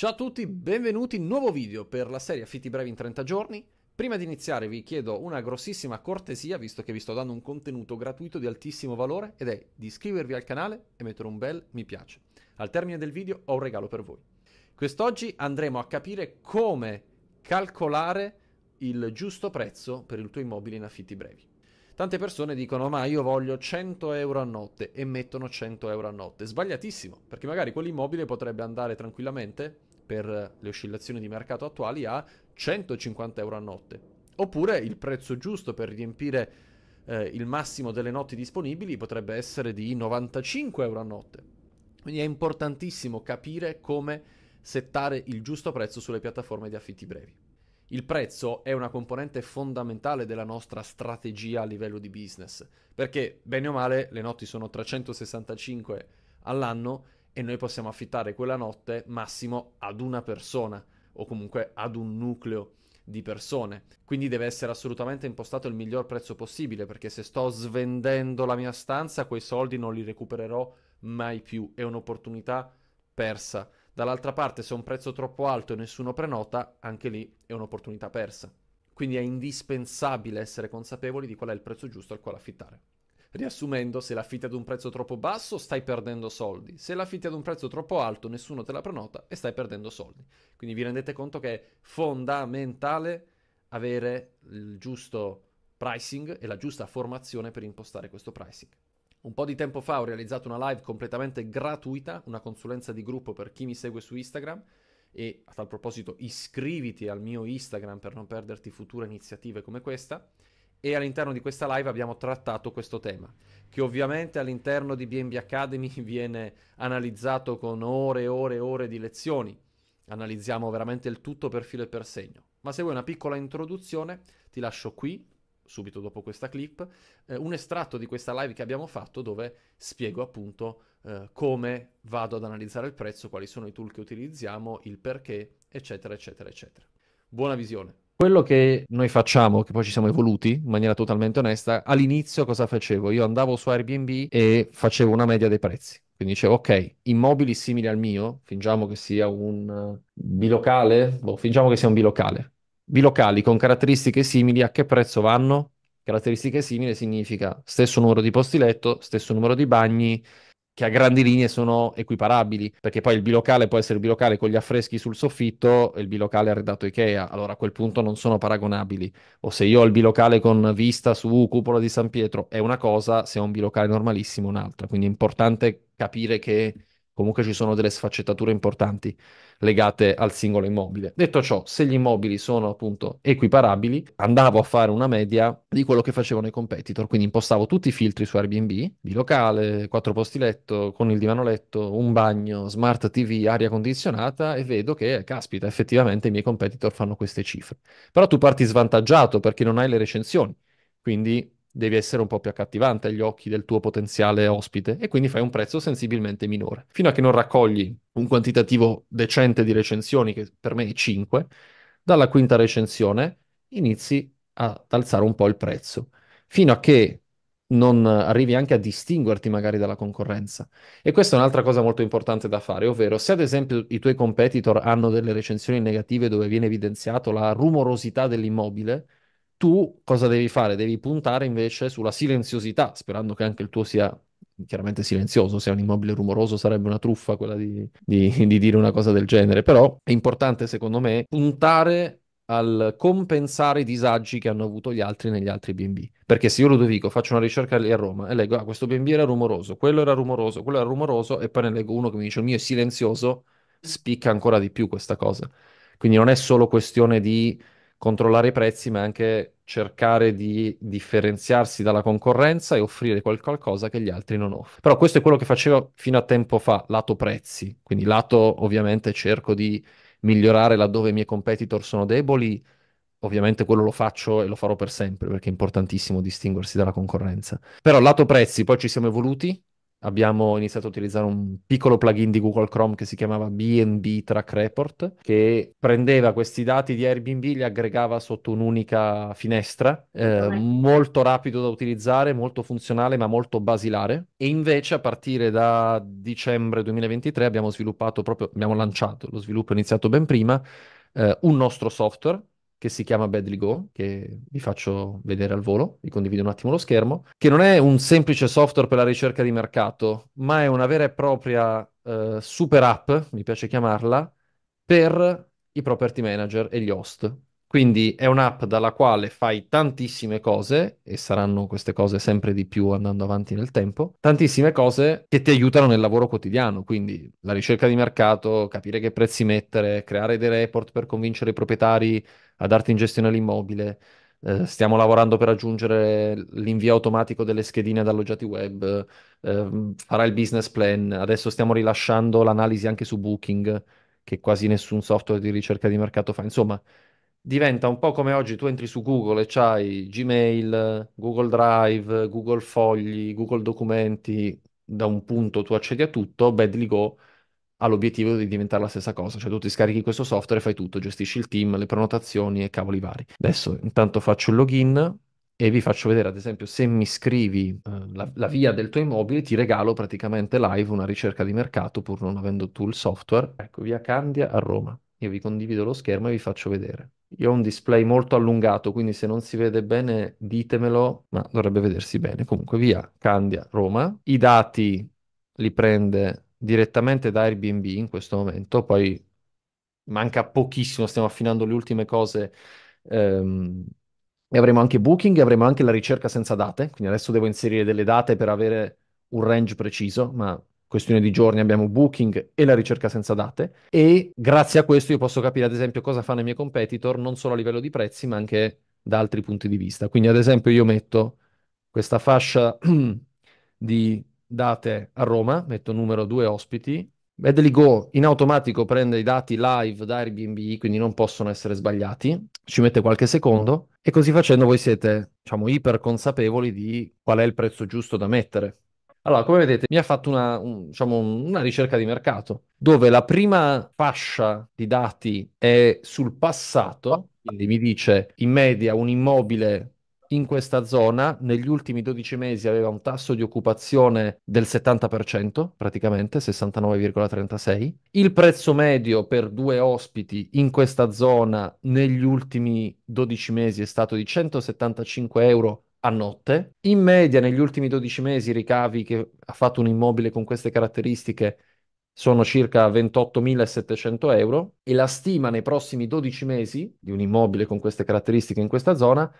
Ciao a tutti, benvenuti in nuovo video per la serie Affitti brevi in 30 giorni. Prima di iniziare vi chiedo una grossissima cortesia, visto che vi sto dando un contenuto gratuito di altissimo valore, ed è di iscrivervi al canale e mettere un bel mi piace. Al termine del video ho un regalo per voi. Quest'oggi andremo a capire come calcolare il giusto prezzo per il tuo immobile in affitti brevi. Tante persone dicono ma io voglio 100 euro a notte e mettono 100 euro a notte. Sbagliatissimo, perché magari quell'immobile potrebbe andare tranquillamente per le oscillazioni di mercato attuali a 150 euro a notte. Oppure il prezzo giusto per riempire eh, il massimo delle notti disponibili potrebbe essere di 95 euro a notte. Quindi è importantissimo capire come settare il giusto prezzo sulle piattaforme di affitti brevi. Il prezzo è una componente fondamentale della nostra strategia a livello di business, perché bene o male le notti sono 365 all'anno e noi possiamo affittare quella notte massimo ad una persona o comunque ad un nucleo di persone. Quindi deve essere assolutamente impostato il miglior prezzo possibile, perché se sto svendendo la mia stanza, quei soldi non li recupererò mai più. È un'opportunità persa. Dall'altra parte, se è un prezzo troppo alto e nessuno prenota, anche lì è un'opportunità persa. Quindi è indispensabile essere consapevoli di qual è il prezzo giusto al quale affittare. Riassumendo, se l'affitti ad un prezzo troppo basso stai perdendo soldi, se l'affitti ad un prezzo troppo alto nessuno te la prenota e stai perdendo soldi. Quindi vi rendete conto che è fondamentale avere il giusto pricing e la giusta formazione per impostare questo pricing. Un po' di tempo fa ho realizzato una live completamente gratuita, una consulenza di gruppo per chi mi segue su Instagram e a tal proposito iscriviti al mio Instagram per non perderti future iniziative come questa e all'interno di questa live abbiamo trattato questo tema, che ovviamente all'interno di BNB Academy viene analizzato con ore e ore e ore di lezioni. Analizziamo veramente il tutto per filo e per segno. Ma se vuoi una piccola introduzione, ti lascio qui subito dopo questa clip, eh, un estratto di questa live che abbiamo fatto dove spiego appunto eh, come vado ad analizzare il prezzo, quali sono i tool che utilizziamo, il perché, eccetera, eccetera, eccetera. Buona visione. Quello che noi facciamo, che poi ci siamo evoluti in maniera totalmente onesta, all'inizio cosa facevo? Io andavo su Airbnb e facevo una media dei prezzi. Quindi dicevo, ok, immobili simili al mio, fingiamo che sia un eh, bilocale, boh, fingiamo che sia un bilocale bilocali con caratteristiche simili a che prezzo vanno? Caratteristiche simili significa stesso numero di posti letto, stesso numero di bagni, che a grandi linee sono equiparabili, perché poi il bilocale può essere il bilocale con gli affreschi sul soffitto e il bilocale arredato Ikea, allora a quel punto non sono paragonabili. O se io ho il bilocale con vista su cupola di San Pietro è una cosa, se ho un bilocale normalissimo un'altra. Quindi è importante capire che comunque ci sono delle sfaccettature importanti legate al singolo immobile. Detto ciò, se gli immobili sono appunto equiparabili, andavo a fare una media di quello che facevano i competitor, quindi impostavo tutti i filtri su Airbnb, di locale, quattro posti letto, con il divano letto, un bagno, smart TV, aria condizionata e vedo che, caspita, effettivamente i miei competitor fanno queste cifre. Però tu parti svantaggiato perché non hai le recensioni, quindi devi essere un po' più accattivante agli occhi del tuo potenziale ospite e quindi fai un prezzo sensibilmente minore. Fino a che non raccogli un quantitativo decente di recensioni, che per me è 5, dalla quinta recensione inizi ad alzare un po' il prezzo, fino a che non arrivi anche a distinguerti magari dalla concorrenza. E questa è un'altra cosa molto importante da fare, ovvero se ad esempio i tuoi competitor hanno delle recensioni negative dove viene evidenziato la rumorosità dell'immobile, tu cosa devi fare? Devi puntare invece sulla silenziosità, sperando che anche il tuo sia chiaramente silenzioso, se è un immobile rumoroso sarebbe una truffa quella di, di, di dire una cosa del genere, però è importante secondo me puntare al compensare i disagi che hanno avuto gli altri negli altri B&B. Perché se io Ludovico faccio una ricerca lì a Roma e leggo, ah, questo B&B era rumoroso, quello era rumoroso, quello era rumoroso, e poi ne leggo uno che mi dice il mio è silenzioso, spicca ancora di più questa cosa. Quindi non è solo questione di controllare i prezzi, ma anche cercare di differenziarsi dalla concorrenza e offrire qualcosa che gli altri non offrono. Però questo è quello che facevo fino a tempo fa, lato prezzi, quindi lato ovviamente cerco di migliorare laddove i miei competitor sono deboli, ovviamente quello lo faccio e lo farò per sempre perché è importantissimo distinguersi dalla concorrenza. Però lato prezzi poi ci siamo evoluti, abbiamo iniziato a utilizzare un piccolo plugin di Google Chrome che si chiamava BNB Track Report, che prendeva questi dati di Airbnb, li aggregava sotto un'unica finestra, eh, molto rapido da utilizzare, molto funzionale ma molto basilare. E invece a partire da dicembre 2023 abbiamo sviluppato proprio, abbiamo lanciato, lo sviluppo è iniziato ben prima, eh, un nostro software che si chiama Badly Go, che vi faccio vedere al volo, vi condivido un attimo lo schermo, che non è un semplice software per la ricerca di mercato, ma è una vera e propria eh, super app, mi piace chiamarla, per i property manager e gli host. Quindi è un'app dalla quale fai tantissime cose, e saranno queste cose sempre di più andando avanti nel tempo, tantissime cose che ti aiutano nel lavoro quotidiano, quindi la ricerca di mercato, capire che prezzi mettere, creare dei report per convincere i proprietari a darti in gestione l'immobile. Eh, stiamo lavorando per aggiungere l'invio automatico delle schedine ad alloggiati web, eh, farà il business plan. Adesso stiamo rilasciando l'analisi anche su Booking, che quasi nessun software di ricerca di mercato fa. Insomma, diventa un po' come oggi tu entri su Google e c'hai Gmail, Google Drive, Google Fogli, Google Documenti, da un punto tu accedi a tutto, Badly Go ha l'obiettivo di diventare la stessa cosa, cioè tu ti scarichi questo software, fai tutto, gestisci il team, le prenotazioni e cavoli vari. Adesso intanto faccio il login e vi faccio vedere, ad esempio, se mi scrivi eh, la, la, via del tuo immobile, ti regalo praticamente live una ricerca di mercato pur non avendo tu il software. Ecco, via Candia a Roma. Io vi condivido lo schermo e vi faccio vedere. Io ho un display molto allungato, quindi se non si vede bene ditemelo, ma dovrebbe vedersi bene. Comunque via Candia Roma. I dati li prende direttamente da Airbnb in questo momento, poi manca pochissimo, stiamo affinando le ultime cose. Ehm, e avremo anche Booking, e avremo anche la ricerca senza date, quindi adesso devo inserire delle date per avere un range preciso, ma questione di giorni abbiamo Booking e la ricerca senza date e grazie a questo io posso capire ad esempio cosa fanno i miei competitor non solo a livello di prezzi ma anche da altri punti di vista. Quindi ad esempio io metto questa fascia di date a Roma, metto numero due ospiti, Medley Go in automatico prende i dati live da Airbnb, quindi non possono essere sbagliati, ci mette qualche secondo e così facendo voi siete, diciamo, iper consapevoli di qual è il prezzo giusto da mettere. Allora, come vedete, mi ha fatto una, un, diciamo, una ricerca di mercato, dove la prima fascia di dati è sul passato, quindi mi dice in media un immobile in questa zona negli ultimi 12 mesi aveva un tasso di occupazione del 70%, praticamente 69,36. Il prezzo medio per due ospiti in questa zona negli ultimi 12 mesi è stato di 175 euro a notte. In media negli ultimi 12 mesi i ricavi che ha fatto un immobile con queste caratteristiche sono circa 28.700 euro e la stima nei prossimi 12 mesi di un immobile con queste caratteristiche in questa zona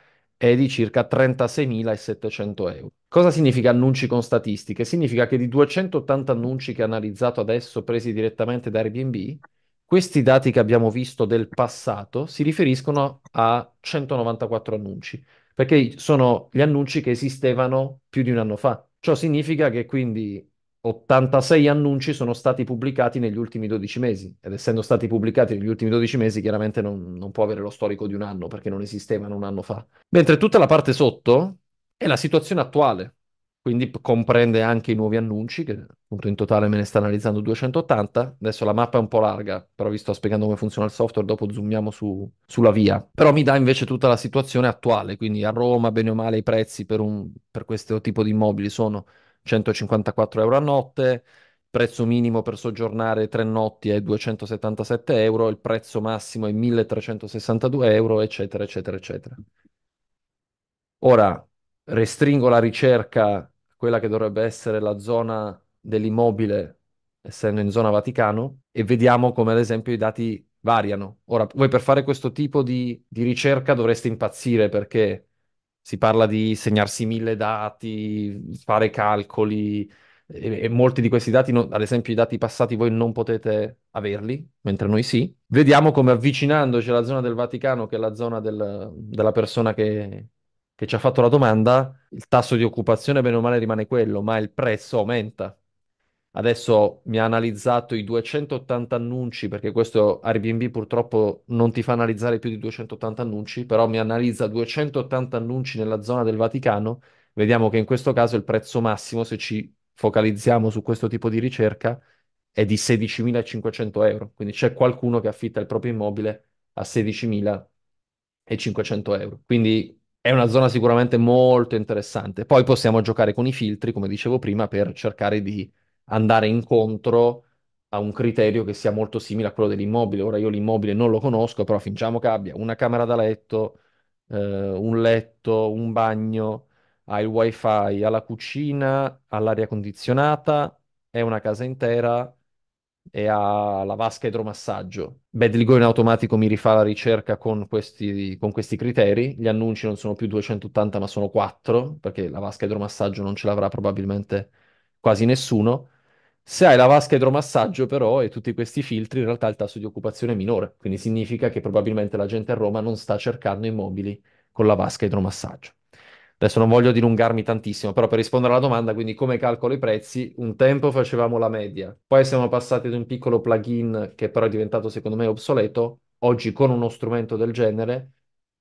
è di circa 36.700 euro. Cosa significa annunci con statistiche? Significa che di 280 annunci che ha analizzato adesso, presi direttamente da Airbnb, questi dati che abbiamo visto del passato si riferiscono a 194 annunci, perché sono gli annunci che esistevano più di un anno fa. Ciò significa che quindi 86 annunci sono stati pubblicati negli ultimi 12 mesi ed essendo stati pubblicati negli ultimi 12 mesi chiaramente non, non può avere lo storico di un anno perché non esistevano un anno fa. Mentre tutta la parte sotto è la situazione attuale, quindi comprende anche i nuovi annunci che appunto in totale me ne sta analizzando 280. Adesso la mappa è un po' larga, però vi sto spiegando come funziona il software, dopo zoomiamo su, sulla via. Però mi dà invece tutta la situazione attuale, quindi a Roma bene o male i prezzi per, un, per questo tipo di immobili sono 154 euro a notte, prezzo minimo per soggiornare tre notti è 277 euro, il prezzo massimo è 1362 euro, eccetera, eccetera, eccetera. Ora restringo la ricerca, a quella che dovrebbe essere la zona dell'immobile, essendo in zona Vaticano, e vediamo come ad esempio i dati variano. Ora, voi per fare questo tipo di, di ricerca dovreste impazzire perché si parla di segnarsi mille dati, fare calcoli, e, e molti di questi dati, no, ad esempio i dati passati, voi non potete averli, mentre noi sì. Vediamo come avvicinandoci alla zona del Vaticano, che è la zona del, della persona che, che ci ha fatto la domanda, il tasso di occupazione bene o male rimane quello, ma il prezzo aumenta Adesso mi ha analizzato i 280 annunci, perché questo Airbnb purtroppo non ti fa analizzare più di 280 annunci, però mi analizza 280 annunci nella zona del Vaticano. Vediamo che in questo caso il prezzo massimo, se ci focalizziamo su questo tipo di ricerca, è di 16.500 euro. Quindi c'è qualcuno che affitta il proprio immobile a 16.500 euro. Quindi è una zona sicuramente molto interessante. Poi possiamo giocare con i filtri, come dicevo prima, per cercare di andare incontro a un criterio che sia molto simile a quello dell'immobile. Ora io l'immobile non lo conosco, però fingiamo che abbia una camera da letto, eh, un letto, un bagno, ha il wifi, ha la cucina, ha l'aria condizionata, è una casa intera e ha la vasca idromassaggio. Bedligo in automatico mi rifà la ricerca con questi, con questi criteri. Gli annunci non sono più 280 ma sono 4 perché la vasca idromassaggio non ce l'avrà probabilmente quasi nessuno se hai la vasca idromassaggio però e tutti questi filtri, in realtà il tasso di occupazione è minore, quindi significa che probabilmente la gente a Roma non sta cercando immobili con la vasca idromassaggio. Adesso non voglio dilungarmi tantissimo, però per rispondere alla domanda, quindi come calcolo i prezzi, un tempo facevamo la media, poi siamo passati ad un piccolo plugin che però è diventato secondo me obsoleto, oggi con uno strumento del genere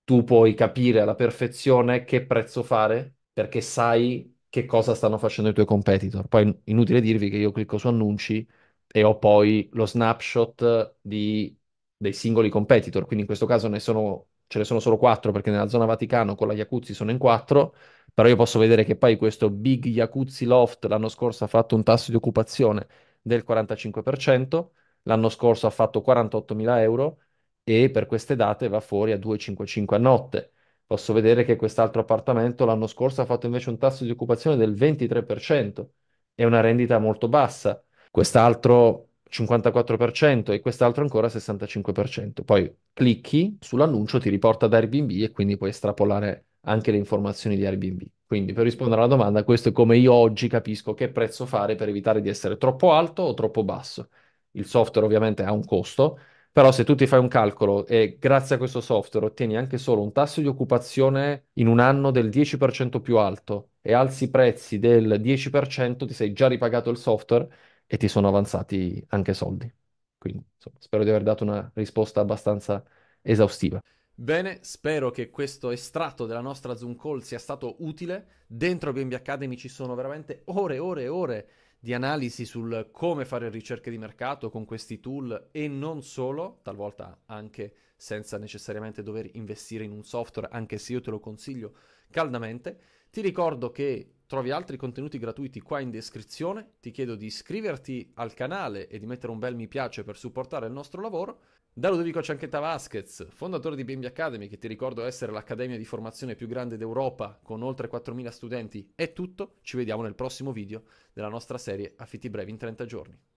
tu puoi capire alla perfezione che prezzo fare perché sai che cosa stanno facendo i tuoi competitor. Poi inutile dirvi che io clicco su annunci e ho poi lo snapshot di, dei singoli competitor, quindi in questo caso ne sono, ce ne sono solo quattro perché nella zona Vaticano con la Iacuzzi sono in quattro, però io posso vedere che poi questo Big Iacuzzi Loft l'anno scorso ha fatto un tasso di occupazione del 45%, l'anno scorso ha fatto 48.000 euro e per queste date va fuori a 2,55 a notte. Posso vedere che quest'altro appartamento l'anno scorso ha fatto invece un tasso di occupazione del 23% e una rendita molto bassa, quest'altro 54% e quest'altro ancora 65%. Poi clicchi sull'annuncio, ti riporta ad Airbnb e quindi puoi estrapolare anche le informazioni di Airbnb. Quindi per rispondere alla domanda, questo è come io oggi capisco che prezzo fare per evitare di essere troppo alto o troppo basso. Il software ovviamente ha un costo, però se tu ti fai un calcolo e grazie a questo software ottieni anche solo un tasso di occupazione in un anno del 10% più alto e alzi i prezzi del 10%, ti sei già ripagato il software e ti sono avanzati anche soldi. Quindi insomma, spero di aver dato una risposta abbastanza esaustiva. Bene, spero che questo estratto della nostra Zoom call sia stato utile. Dentro BNB Academy ci sono veramente ore e ore e ore di analisi sul come fare ricerche di mercato con questi tool e non solo, talvolta anche senza necessariamente dover investire in un software, anche se io te lo consiglio caldamente. Ti ricordo che trovi altri contenuti gratuiti qua in descrizione, ti chiedo di iscriverti al canale e di mettere un bel mi piace per supportare il nostro lavoro da Ludovico Cianchetta Vasquez, fondatore di BMB Academy, che ti ricordo essere l'accademia di formazione più grande d'Europa con oltre 4.000 studenti, è tutto. Ci vediamo nel prossimo video della nostra serie Affitti brevi in 30 giorni.